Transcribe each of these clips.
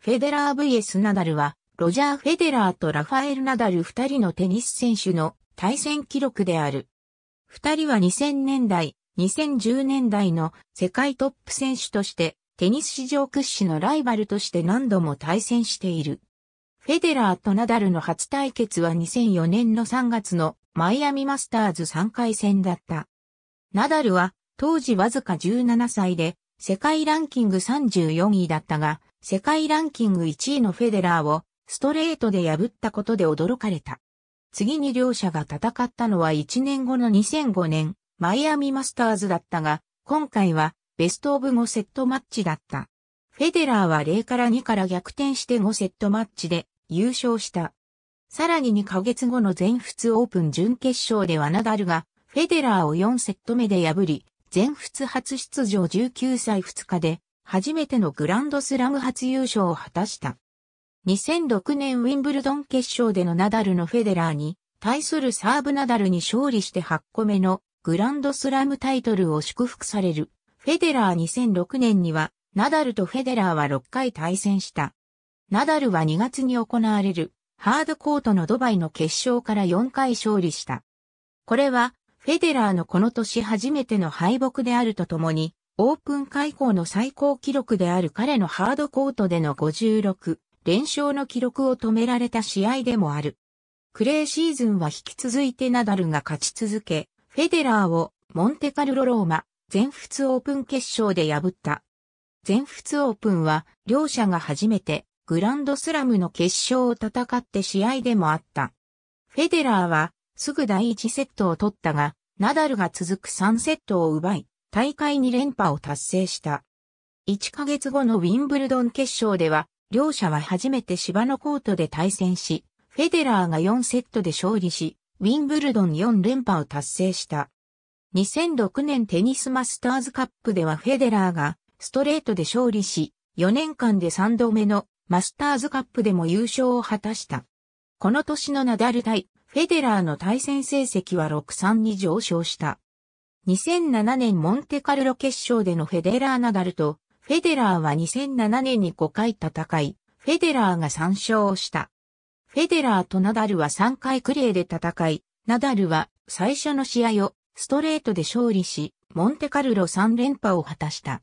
フェデラー VS ナダルは、ロジャー・フェデラーとラファエル・ナダル二人のテニス選手の対戦記録である。二人は2000年代、2010年代の世界トップ選手として、テニス史上屈指のライバルとして何度も対戦している。フェデラーとナダルの初対決は2004年の3月のマイアミマスターズ3回戦だった。ナダルは当時わずか17歳で世界ランキング34位だったが、世界ランキング1位のフェデラーをストレートで破ったことで驚かれた。次に両者が戦ったのは1年後の2005年、マイアミマスターズだったが、今回はベストオブ5セットマッチだった。フェデラーは0から2から逆転して5セットマッチで優勝した。さらに2ヶ月後の全仏オープン準決勝ではナダルがフェデラーを4セット目で破り、全仏初出場19歳2日で初めてのグランドスラム初優勝を果たした。2006年ウィンブルドン決勝でのナダルのフェデラーに対するサーブナダルに勝利して8個目のグランドスラムタイトルを祝福される。フェデラー2006年にはナダルとフェデラーは6回対戦した。ナダルは2月に行われるハードコートのドバイの決勝から4回勝利した。これはフェデラーのこの年初めての敗北であるとともに、オープン開口の最高記録である彼のハードコートでの56連勝の記録を止められた試合でもある。クレーシーズンは引き続いてナダルが勝ち続け、フェデラーをモンテカルロローマ全仏オープン決勝で破った。全仏オープンは両者が初めてグランドスラムの決勝を戦って試合でもあった。フェデラーはすぐ第1セットを取ったが、ナダルが続く3セットを奪い、大会2連覇を達成した。1ヶ月後のウィンブルドン決勝では、両者は初めて芝のコートで対戦し、フェデラーが4セットで勝利し、ウィンブルドン4連覇を達成した。2006年テニスマスターズカップではフェデラーがストレートで勝利し、4年間で3度目のマスターズカップでも優勝を果たした。この年のナダル対フェデラーの対戦成績は6-3に上昇した。2007年モンテカルロ決勝でのフェデラーナダルと、フェデラーは2007年に5回戦い、フェデラーが3勝した。フェデラーとナダルは3回クレーで戦い、ナダルは最初の試合をストレートで勝利し、モンテカルロ3連覇を果たした。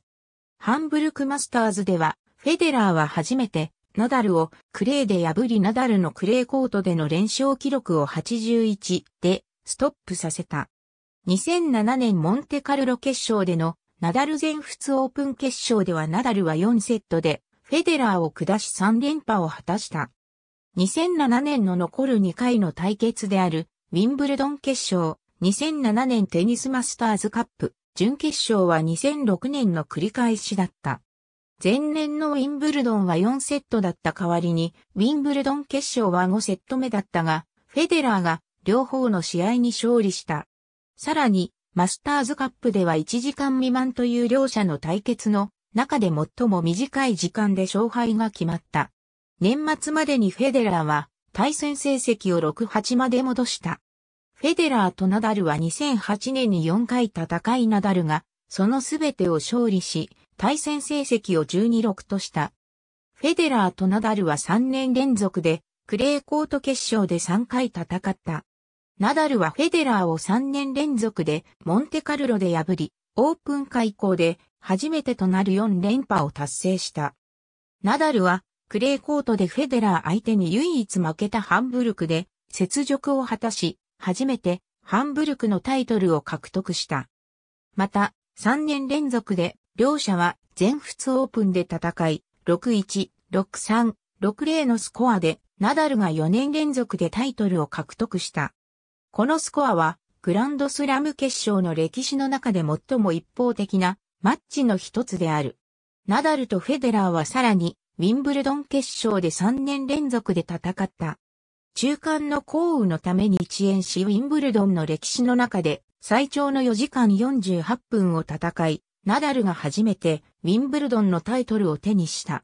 ハンブルクマスターズでは、フェデラーは初めて、ナダルをクレーで破りナダルのクレーコートでの連勝記録を81でストップさせた。2007年モンテカルロ決勝でのナダル全仏オープン決勝ではナダルは4セットでフェデラーを下し3連覇を果たした。2007年の残る2回の対決であるウィンブルドン決勝、2007年テニスマスターズカップ、準決勝は2006年の繰り返しだった。前年のウィンブルドンは4セットだった代わりに、ウィンブルドン決勝は5セット目だったが、フェデラーが両方の試合に勝利した。さらに、マスターズカップでは1時間未満という両者の対決の中で最も短い時間で勝敗が決まった。年末までにフェデラーは対戦成績を6-8まで戻した。フェデラーとナダルは2008年に4回戦いナダルがそのすべてを勝利し対戦成績を12-6とした。フェデラーとナダルは3年連続でクレーコート決勝で3回戦った。ナダルはフェデラーを3年連続でモンテカルロで破り、オープン開校で初めてとなる4連覇を達成した。ナダルはクレーコートでフェデラー相手に唯一負けたハンブルクで雪辱を果たし、初めてハンブルクのタイトルを獲得した。また、3年連続で両者は全仏オープンで戦い、6-1、6-3、6-0のスコアでナダルが4年連続でタイトルを獲得した。このスコアは、グランドスラム決勝の歴史の中で最も一方的なマッチの一つである。ナダルとフェデラーはさらに、ウィンブルドン決勝で3年連続で戦った。中間の降雨のために遅延しウィンブルドンの歴史の中で最長の4時間48分を戦い、ナダルが初めてウィンブルドンのタイトルを手にした。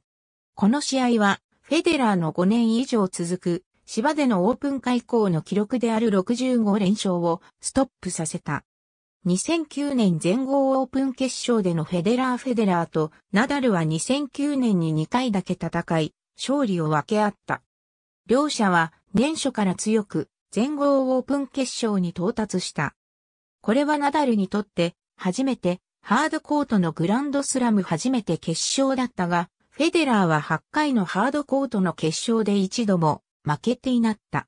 この試合はフェデラーの5年以上続く芝でのオープン開口の記録である65連勝をストップさせた。2009年全豪オープン決勝でのフェデラー・フェデラーとナダルは2009年に2回だけ戦い、勝利を分け合った。両者は年初から強く全豪オープン決勝に到達した。これはナダルにとって初めてハードコートのグランドスラム初めて決勝だったが、フェデラーは8回のハードコートの決勝で一度も負けていなった。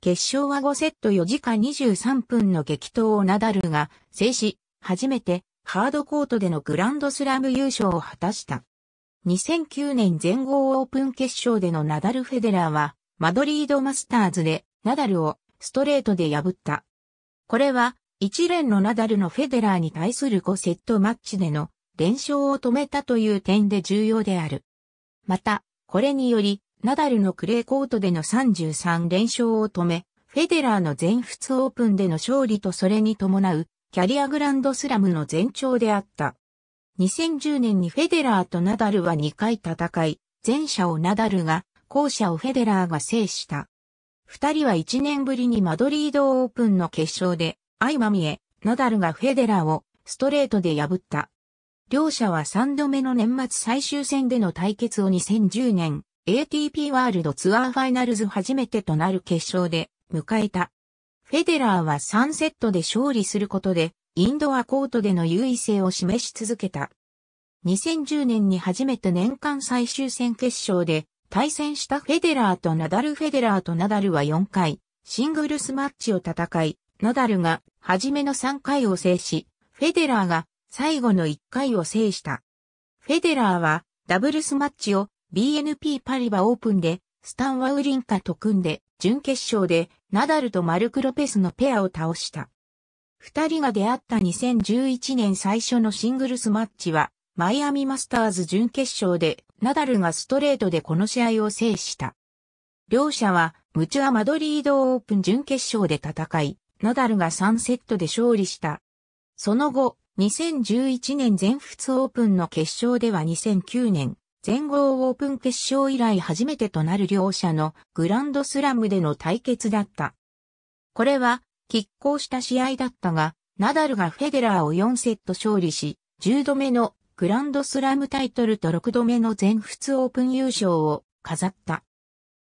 決勝は5セット4時間23分の激闘をナダルが制し、初めてハードコートでのグランドスラム優勝を果たした。2009年全豪オープン決勝でのナダル・フェデラーは、マドリードマスターズでナダルをストレートで破った。これは、一連のナダルのフェデラーに対する5セットマッチでの連勝を止めたという点で重要である。また、これにより、ナダルのクレーコートでの33連勝を止め、フェデラーの全仏オープンでの勝利とそれに伴うキャリアグランドスラムの前兆であった。2010年にフェデラーとナダルは2回戦い、前者をナダルが、後者をフェデラーが制した。二人は1年ぶりにマドリードオープンの決勝で、相まみえ、ナダルがフェデラーをストレートで破った。両者は3度目の年末最終戦での対決を2010年 ATP ワールドツアーファイナルズ初めてとなる決勝で迎えた。フェデラーは3セットで勝利することで、インドアコートでの優位性を示し続けた。2010年に初めて年間最終戦決勝で対戦したフェデラーとナダルフェデラーとナダルは4回、シングルスマッチを戦い、ナダルが初めの3回を制し、フェデラーが最後の1回を制した。フェデラーはダブルスマッチを BNP パリバオープンで、スタンワウリンカと組んで、準決勝で、ナダルとマルク・ロペスのペアを倒した。二人が出会った2011年最初のシングルスマッチは、マイアミマスターズ準決勝で、ナダルがストレートでこの試合を制した。両者は、ムチュア・マドリードオープン準決勝で戦い、ナダルが3セットで勝利した。その後、2011年全仏オープンの決勝では2009年、全豪オープン決勝以来初めてとなる両者のグランドスラムでの対決だった。これは、拮抗した試合だったが、ナダルがフェデラーを4セット勝利し、10度目のグランドスラムタイトルと6度目の全仏オープン優勝を飾った。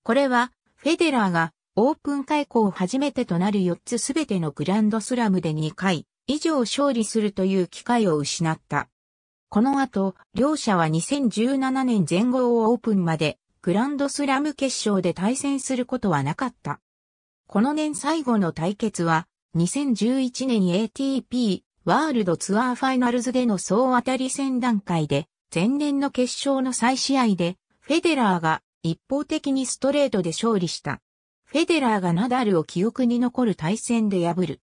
これは、フェデラーがオープン開校初めてとなる4つすべてのグランドスラムで2回以上勝利するという機会を失った。この後、両者は2017年全豪オープンまでグランドスラム決勝で対戦することはなかった。この年最後の対決は、2011年 ATP ワールドツアーファイナルズでの総当たり戦段階で、前年の決勝の再試合で、フェデラーが一方的にストレートで勝利した。フェデラーがナダルを記憶に残る対戦で破る。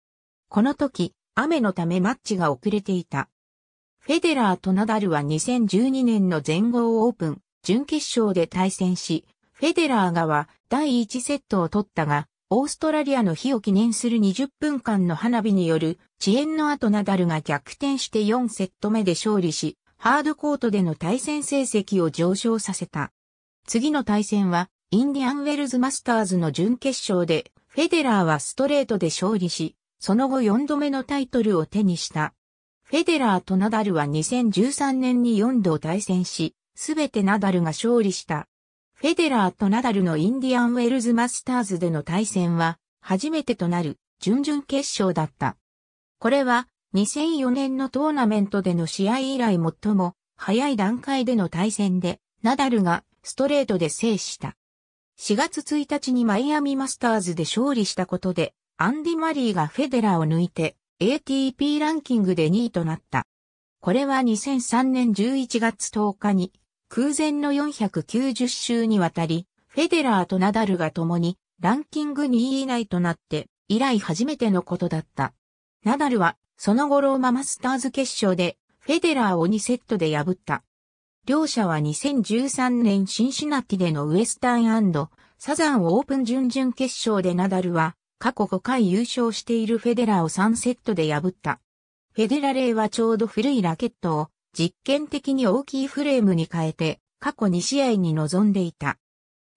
この時、雨のためマッチが遅れていた。フェデラーとナダルは2012年の全豪オープン、準決勝で対戦し、フェデラー側第1セットを取ったが、オーストラリアの日を記念する20分間の花火による遅延の後ナダルが逆転して4セット目で勝利し、ハードコートでの対戦成績を上昇させた。次の対戦は、インディアンウェルズマスターズの準決勝で、フェデラーはストレートで勝利し、その後4度目のタイトルを手にした。フェデラーとナダルは2013年に4度対戦し、すべてナダルが勝利した。フェデラーとナダルのインディアンウェルズマスターズでの対戦は、初めてとなる準々決勝だった。これは、2004年のトーナメントでの試合以来最も早い段階での対戦で、ナダルがストレートで制した。4月1日にマイアミマスターズで勝利したことで、アンディ・マリーがフェデラーを抜いて ATP ランキングで2位となった。これは2003年11月10日に空前の490週にわたり、フェデラーとナダルが共にランキング2位以内となって以来初めてのことだった。ナダルはその後ローママスターズ決勝でフェデラーを2セットで破った。両者は2013年シンシナティでのウエスタンサザンオープン準々決勝でナダルは過去5回優勝しているフェデラーを3セットで破った。フェデラレーはちょうど古いラケットを実験的に大きいフレームに変えて過去2試合に臨んでいた。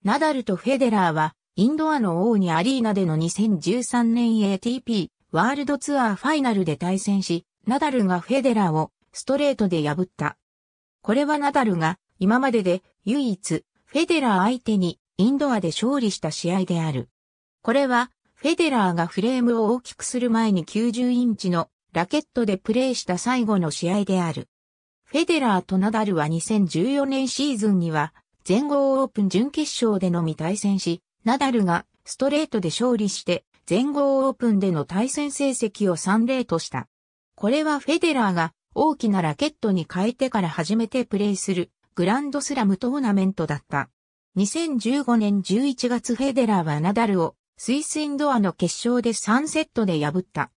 ナダルとフェデラーはインドアの王にアリーナでの2013年 ATP ワールドツアーファイナルで対戦し、ナダルがフェデラーをストレートで破った。これはナダルが今までで唯一フェデラー相手にインドアで勝利した試合である。これはフェデラーがフレームを大きくする前に90インチのラケットでプレーした最後の試合である。フェデラーとナダルは2014年シーズンには全豪オープン準決勝でのみ対戦し、ナダルがストレートで勝利して全豪オープンでの対戦成績を3例とした。これはフェデラーが大きなラケットに変えてから初めてプレーするグランドスラムトーナメントだった。2015年11月フェデラーはナダルをスイスインドアの決勝で3セットで破った。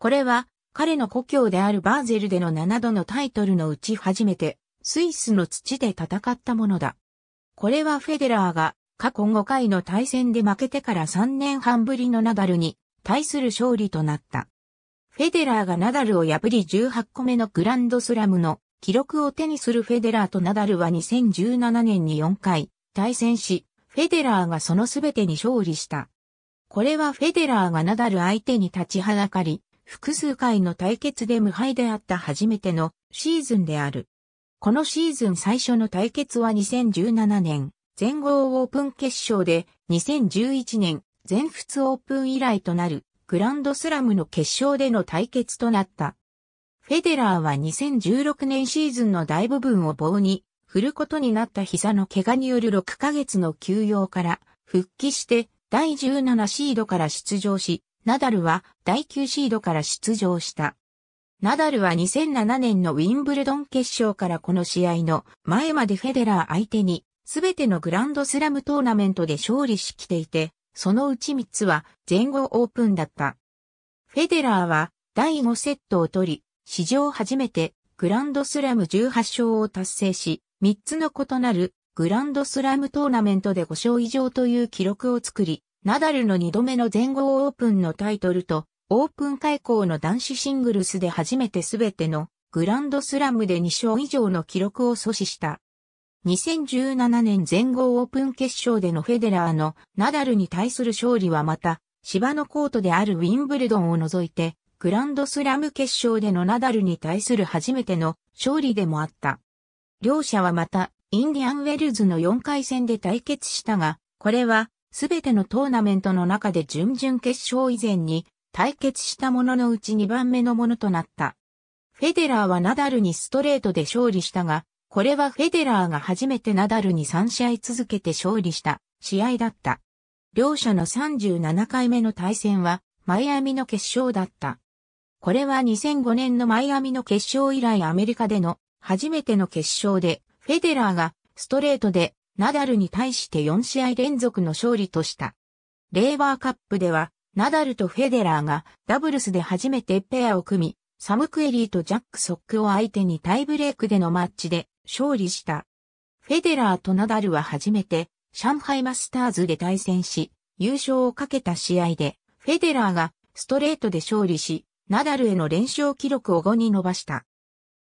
これは、彼の故郷であるバーゼルでの7度のタイトルのうち初めて、スイスの土で戦ったものだ。これはフェデラーが、過去5回の対戦で負けてから3年半ぶりのナダルに、対する勝利となった。フェデラーがナダルを破り18個目のグランドスラムの記録を手にするフェデラーとナダルは2017年に4回対戦し、フェデラーがその全てに勝利した。これはフェデラーがナダル相手に立ちはだかり、複数回の対決で無敗であった初めてのシーズンである。このシーズン最初の対決は2017年全豪オープン決勝で2011年全仏オープン以来となるグランドスラムの決勝での対決となった。フェデラーは2016年シーズンの大部分を棒に振ることになった膝の怪我による6ヶ月の休養から復帰して第17シードから出場し、ナダルは第9シードから出場した。ナダルは2007年のウィンブルドン決勝からこの試合の前までフェデラー相手にすべてのグランドスラムトーナメントで勝利しきていて、そのうち3つは全豪オープンだった。フェデラーは第5セットを取り、史上初めてグランドスラム18勝を達成し、3つの異なるグランドスラムトーナメントで5勝以上という記録を作り、ナダルの2度目の全豪オープンのタイトルと、オープン開校の男子シングルスで初めてすべてのグランドスラムで2勝以上の記録を阻止した。2017年全豪オープン決勝でのフェデラーのナダルに対する勝利はまた、芝のコートであるウィンブルドンを除いて、グランドスラム決勝でのナダルに対する初めての勝利でもあった。両者はまた、インディアンウェルズの4回戦で対決したが、これはすべてのトーナメントの中で準々決勝以前に対決したもののうち2番目のものとなった。フェデラーはナダルにストレートで勝利したが、これはフェデラーが初めてナダルに3試合続けて勝利した試合だった。両者の37回目の対戦はマイアミの決勝だった。これは2005年のマイアミの決勝以来アメリカでの初めての決勝でフェデラーがストレートでナダルに対して4試合連続の勝利とした。レーバーカップでは、ナダルとフェデラーがダブルスで初めてペアを組み、サムクエリーとジャック・ソックを相手にタイブレークでのマッチで勝利した。フェデラーとナダルは初めて上海マスターズで対戦し、優勝をかけた試合で、フェデラーがストレートで勝利し、ナダルへの連勝記録を5に伸ばした。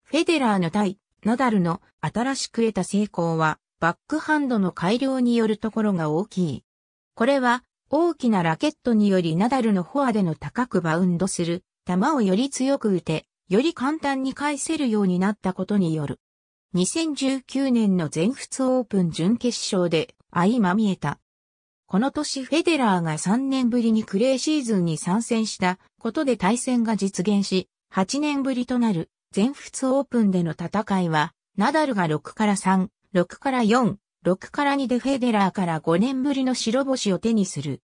フェデラーの対ナダルの新しく得た成功は、バックハンドの改良によるところが大きい。これは、大きなラケットによりナダルのフォアでの高くバウンドする、球をより強く打て、より簡単に返せるようになったことによる。2019年の全仏オープン準決勝で相まみえた。この年フェデラーが3年ぶりにクレーシーズンに参戦したことで対戦が実現し、8年ぶりとなる全仏オープンでの戦いは、ナダルが6から3、6から4、6から2でフェデラーから5年ぶりの白星を手にする。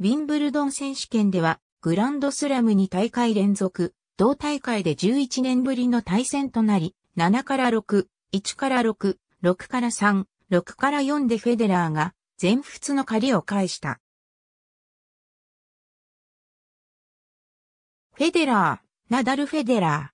ウィンブルドン選手権では、グランドスラムに大会連続、同大会で11年ぶりの対戦となり、7から6、1から6、6から3、6から4でフェデラーが全仏の借りを返した。フェデラー、ナダル・フェデラー。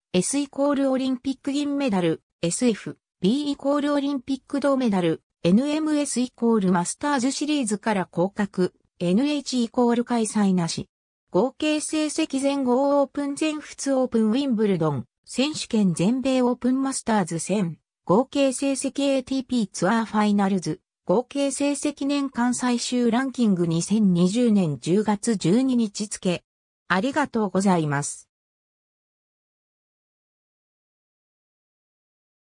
S イコールオリンピック銀メダル、SF、B イコールオリンピック銅メダル、NMS イコールマスターズシリーズから降格、NH イコール開催なし。合計成績全豪オープン全仏オープンウィンブルドン、選手権全米オープンマスターズ戦、合計成績 ATP ツアーファイナルズ、合計成績年間最終ランキング2020年10月12日付。ありがとうございます。